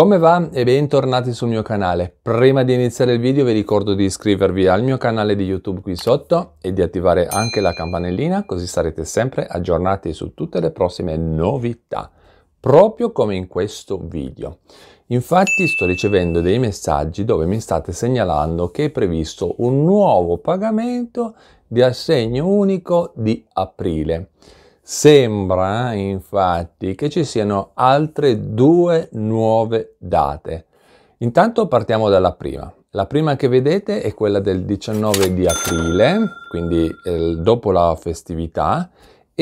Come va? E bentornati sul mio canale. Prima di iniziare il video vi ricordo di iscrivervi al mio canale di YouTube qui sotto e di attivare anche la campanellina così sarete sempre aggiornati su tutte le prossime novità, proprio come in questo video. Infatti sto ricevendo dei messaggi dove mi state segnalando che è previsto un nuovo pagamento di assegno unico di aprile. Sembra infatti che ci siano altre due nuove date. Intanto partiamo dalla prima. La prima che vedete è quella del 19 di aprile, quindi eh, dopo la festività,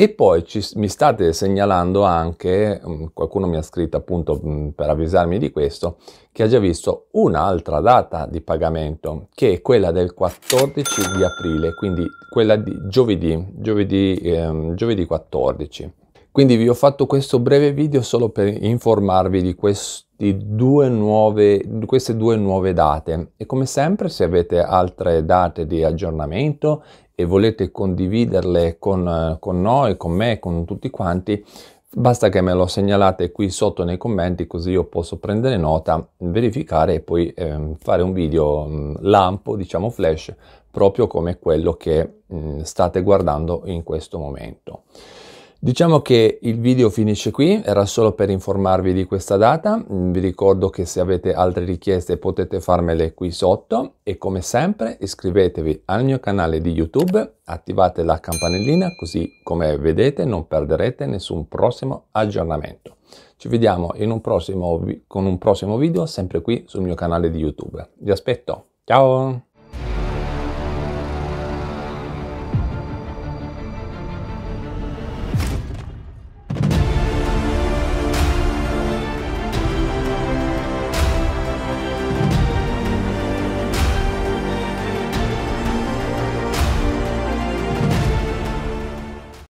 e poi ci, mi state segnalando anche, mm, qualcuno mi ha scritto appunto mm, per avvisarmi di questo, che ha già visto un'altra data di pagamento, che è quella del 14 di aprile, quindi quella di giovedì, giovedì, ehm, giovedì 14. Quindi vi ho fatto questo breve video solo per informarvi di questo due nuove, queste due nuove date e come sempre se avete altre date di aggiornamento e volete condividerle con, con noi, con me, con tutti quanti, basta che me lo segnalate qui sotto nei commenti così io posso prendere nota, verificare e poi eh, fare un video mh, mm, lampo, diciamo flash, proprio come quello che mh, mm, state guardando in questo momento. Diciamo che il video finisce qui, era solo per informarvi di questa data, mm, vi ricordo che se avete altre richieste potete farmele qui sotto e come sempre iscrivetevi al mio canale di YouTube, attivate la campanellina così come vedete non perderete nessun prossimo aggiornamento. Ci vediamo un prossimo, con un prossimo video sempre qui sul mio canale di YouTube. Vi aspetto, ciao!